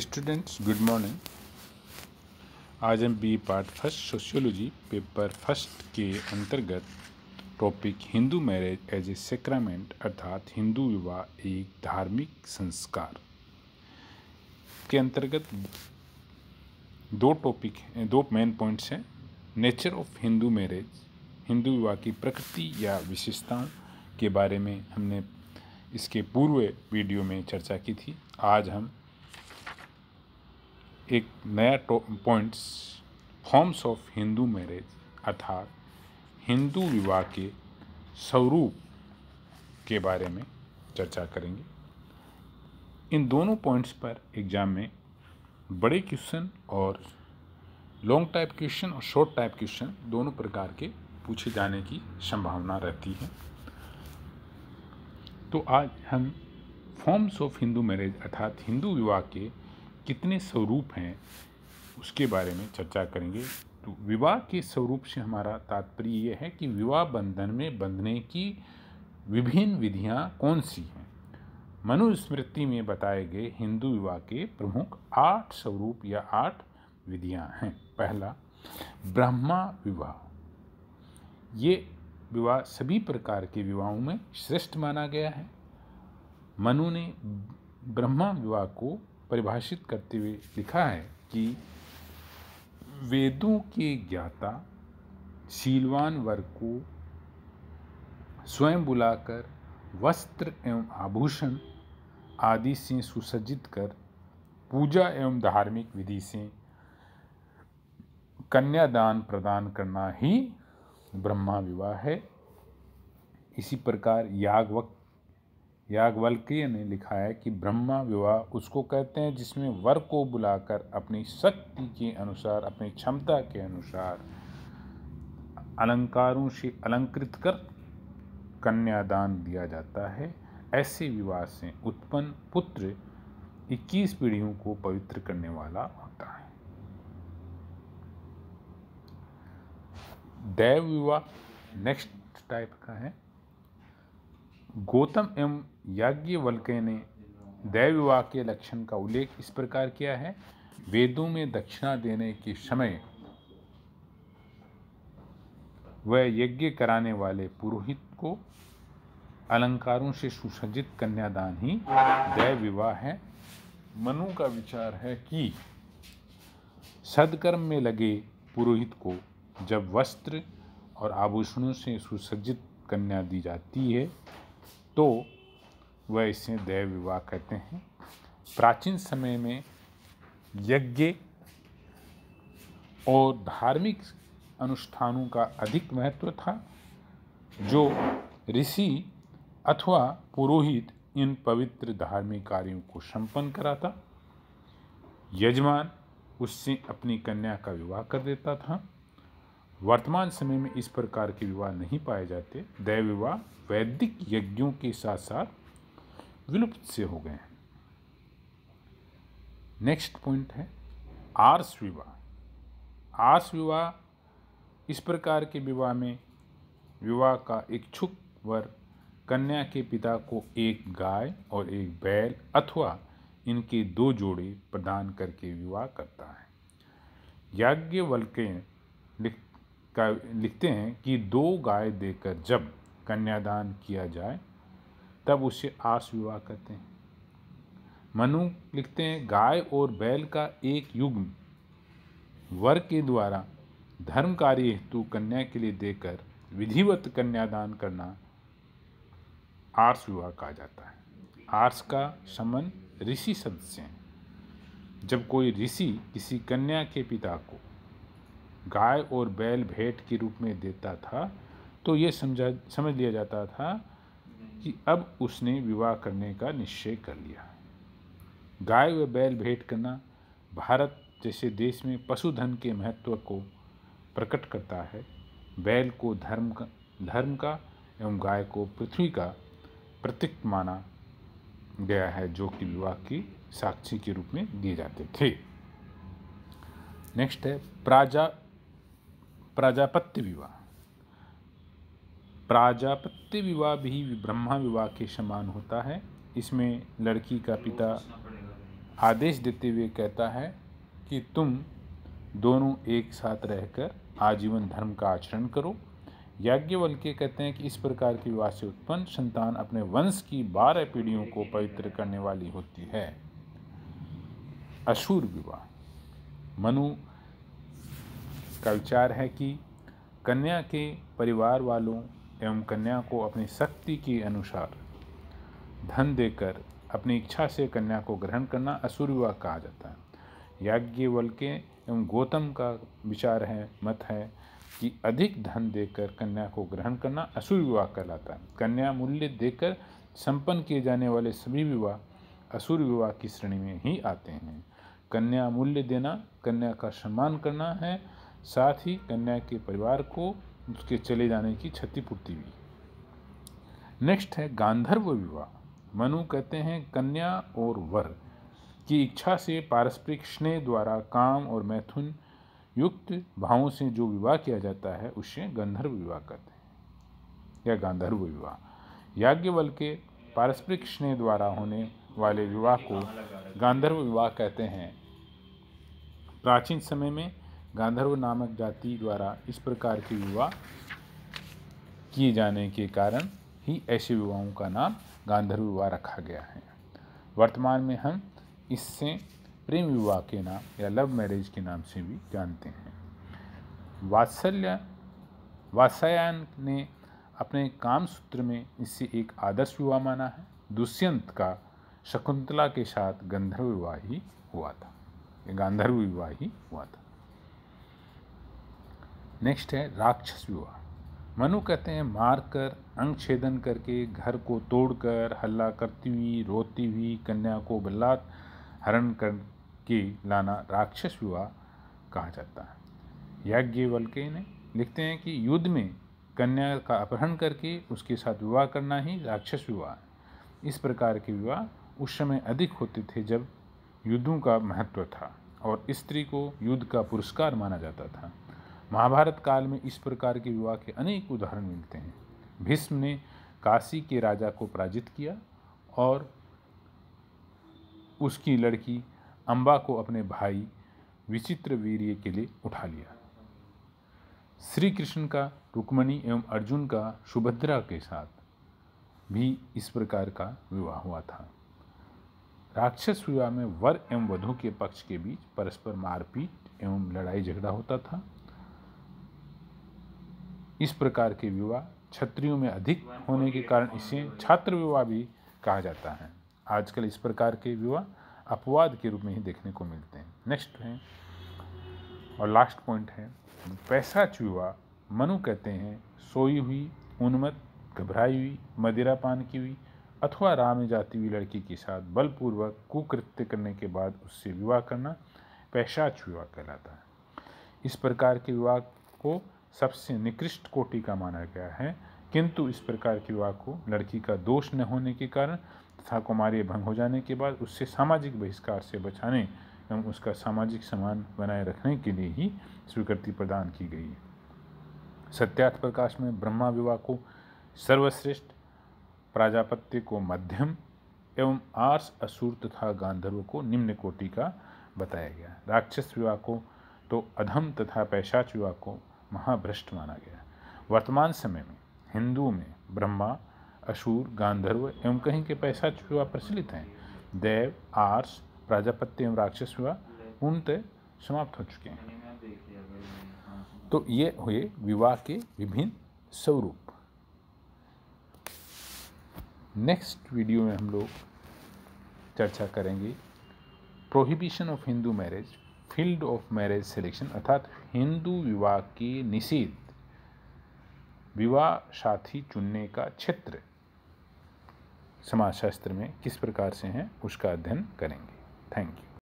students good morning आज हम B part first sociology paper first के अंतर्गत topic Hindu marriage as a sacrament अर्थात हिंदू विवाह एक धार्मिक संस्कार के अंतर्गत दो टॉपिक हैं दो मेन पॉइंट्स हैं नेचर ऑफ हिंदू मैरिज हिंदू विवाह की प्रकृति या विशेषताओं के बारे में हमने इसके पूर्व वीडियो में चर्चा की थी आज हम एक नया points forms of Hindu marriage अर्थात हिंदू विवाह के स्वरूप के बारे में चर्चा करेंगे इन दोनों पॉइंट्स पर एग्ज़ाम में बड़े क्वेश्चन और लॉन्ग टाइप क्वेश्चन और शॉर्ट टाइप क्वेश्चन दोनों प्रकार के पूछे जाने की संभावना रहती है तो आज हम फॉर्म्स ऑफ हिंदू मैरिज अर्थात हिंदू विवाह के कितने स्वरूप हैं उसके बारे में चर्चा करेंगे तो विवाह के स्वरूप से हमारा तात्पर्य यह है कि विवाह बंधन में बंधने की विभिन्न विधियां कौन सी हैं मनुस्मृति में बताए गए हिंदू विवाह के प्रमुख आठ स्वरूप या आठ विधियां हैं पहला ब्रह्मा विवाह ये विवाह सभी प्रकार के विवाहों में श्रेष्ठ माना गया है मनु ने ब्रह्मा विवाह को परिभाषित करते हुए लिखा है कि वेदों के ज्ञाता शीलवान वर्ग को स्वयं बुलाकर वस्त्र एवं आभूषण आदि से सुसज्जित कर पूजा एवं धार्मिक विधि से कन्यादान प्रदान करना ही ब्रह्मा विवाह है इसी प्रकार याग वक्त याग्वल्क्य ने लिखा है कि ब्रह्मा विवाह उसको कहते हैं जिसमें वर को बुलाकर अपनी शक्ति के अनुसार अपनी क्षमता के अनुसार अलंकारों से अलंकृत कर कन्यादान दिया जाता है ऐसे विवाह से उत्पन्न पुत्र 21 पीढ़ियों को पवित्र करने वाला होता है दैव विवाह नेक्स्ट टाइप का है गौतम एवं याज्ञवल्क्य ने दैववाक के लक्षण का उल्लेख इस प्रकार किया है वेदों में दक्षिणा देने के समय वह यज्ञ कराने वाले पुरोहित को अलंकारों से सुसज्जित कन्यादान ही दैव विवाह है मनु का विचार है कि सदकर्म में लगे पुरोहित को जब वस्त्र और आभूषणों से सुसज्जित कन्या दी जाती है तो वह इसे दैव विवाह कहते हैं प्राचीन समय में यज्ञ और धार्मिक अनुष्ठानों का अधिक महत्व था जो ऋषि अथवा पुरोहित इन पवित्र धार्मिक कार्यों को संपन्न कराता यजमान उससे अपनी कन्या का विवाह कर देता था वर्तमान समय में इस प्रकार के विवाह नहीं पाए जाते दैव विवाह वैदिक यज्ञों के साथ साथ विलुप्त से हो गए हैं नेक्स्ट पॉइंट है आर्स विवाह आर्स विवाह इस प्रकार के विवाह में विवाह का इच्छुक वर कन्या के पिता को एक गाय और एक बैल अथवा इनके दो जोड़े प्रदान करके विवाह करता है याज्ञवल्के लिख, का लिखते हैं कि दो गाय देकर जब कन्यादान किया जाए तब उसे आस विवाह कहते हैं मनु लिखते हैं गाय और बैल का एक युग्म वर के द्वारा धर्म कार्य हेतु कन्या के लिए देकर विधिवत कन्यादान करना आर्स विवाह कहा जाता है आर्स का समन ऋषि शब्द से है जब कोई ऋषि किसी कन्या के पिता को गाय और बैल भेंट के रूप में देता था तो ये समझा समझ लिया जाता था कि अब उसने विवाह करने का निश्चय कर लिया गाय व बैल भेंट करना भारत जैसे देश में पशुधन के महत्व को प्रकट करता है बैल को धर्म का धर्म का एवं गाय को पृथ्वी का प्रतीक माना गया है जो कि विवाह की साक्षी के रूप में दिए जाते थे नेक्स्ट है प्राजा प्राजापत्य विवाह प्राजापत्य विवाह भी ब्रह्मा विवाह के समान होता है इसमें लड़की का पिता आदेश देते हुए कहता है कि तुम दोनों एक साथ रहकर आजीवन धर्म का आचरण करो याज्ञवल्के कहते हैं कि इस प्रकार के विवाह से उत्पन्न संतान अपने वंश की बारह पीढ़ियों को पवित्र करने वाली होती है अशुर विवाह मनु का विचार है कि कन्या के परिवार वालों एवं कन्या को अपनी शक्ति के अनुसार धन देकर अपनी इच्छा से कन्या को ग्रहण करना असुर विवाह कहा जाता है याज्ञवल्के एवं गौतम का विचार है मत है कि अधिक धन देकर कन्या को ग्रहण करना असुर विवाह कहलाता है कन्या मूल्य देकर संपन्न किए जाने वाले सभी विवाह असुर विवाह की श्रेणी में ही आते हैं कन्या मूल्य देना कन्या का सम्मान करना है साथ ही कन्या के परिवार को उसके चले जाने की क्षतिपूर्ति हुई नेक्स्ट है गांधर्व विवाह मनु कहते हैं कन्या और वर की इच्छा से पारस्परिक स्नेह द्वारा काम और मैथुन युक्त भावों से जो विवाह किया जाता है उसे गंधर्व विवाह कहते हैं या गांधर्व विवाह याज्ञवल के पारस्परिक स्नेह द्वारा होने वाले विवाह को गांधर्व विवाह कहते हैं प्राचीन समय में गांधर्व नामक जाति द्वारा इस प्रकार के विवाह किए जाने के कारण ही ऐसे विवाहों का नाम गांधर्व विवाह रखा गया है वर्तमान में हम इससे प्रेम विवाह के नाम या लव मैरिज के नाम से भी जानते हैं वात्सल्य वात्सायन ने अपने काम सूत्र में इसे एक आदर्श विवाह माना है दुष्यंत का शकुंतला के साथ गंधर्व विवाह ही हुआ था गांधर्व विवाह ही हुआ था नेक्स्ट है राक्षस विवाह मनु कहते हैं मार कर अंग छेदन करके घर को तोड़कर हल्ला करती हुई रोती हुई कन्या को बल्लात हरण करके लाना राक्षस विवाह कहा जाता है याज्ञवल्के ने लिखते हैं कि युद्ध में कन्या का अपहरण करके उसके साथ विवाह करना ही राक्षस विवाह है इस प्रकार के विवाह उस समय अधिक होते थे जब युद्धों का महत्व था और स्त्री को युद्ध का पुरस्कार माना जाता था महाभारत काल में इस प्रकार के विवाह के अनेक उदाहरण मिलते हैं भीष्म ने काशी के राजा को पराजित किया और उसकी लड़की अम्बा को अपने भाई विचित्र वीर्य के लिए उठा लिया श्री कृष्ण का रुक्मणी एवं अर्जुन का सुभद्रा के साथ भी इस प्रकार का विवाह हुआ था राक्षस विवाह में वर एवं वधु के पक्ष के बीच परस्पर मारपीट एवं लड़ाई झगड़ा होता था इस प्रकार के विवाह क्षत्रियों में अधिक होने के कारण इसे छात्र विवाह भी कहा जाता है आजकल इस प्रकार के विवाह अपवाद के रूप में ही देखने को मिलते हैं नेक्स्ट है और लास्ट पॉइंट है पैसा चुआ मनु कहते हैं सोई हुई उन्मत घबराई हुई मदिरा पान की हुई अथवा राह में जाती हुई लड़की के साथ बलपूर्वक कुकृत्य करने के बाद उससे विवाह करना पैशाच विवाह कहलाता है इस प्रकार के विवाह को सबसे निकृष्ट कोटि का माना गया है किंतु इस प्रकार के विवाह को लड़की का दोष न होने के कारण तथा कुमारी भंग हो जाने के बाद उससे सामाजिक बहिष्कार से बचाने एवं उसका सामाजिक समान बनाए रखने के लिए ही स्वीकृति प्रदान की गई है सत्यार्थ प्रकाश में ब्रह्मा विवाह को सर्वश्रेष्ठ प्राजापत्य को मध्यम एवं आर्स असुर तथा गांधर्व को निम्न कोटि का बताया गया राक्षस विवाह को तो अधम तथा पैशाच विवाह को महाभ्रष्ट माना गया वर्तमान समय में हिंदुओं में ब्रह्मा अशूर गांधर्व एवं कहीं के पैसा विवाह प्रचलित हैं देव आर्स प्राजापत्य एवं राक्षस विवाह उनतः समाप्त हो चुके हैं तो ये हुए विवाह के विभिन्न स्वरूप नेक्स्ट वीडियो में हम लोग चर्चा करेंगे prohibition of Hindu marriage field of marriage selection अर्थात हिंदू विवाह के निषेध विवाह साथी चुनने का क्षेत्र समाजशास्त्र में किस प्रकार से हैं उसका अध्ययन करेंगे थैंक यू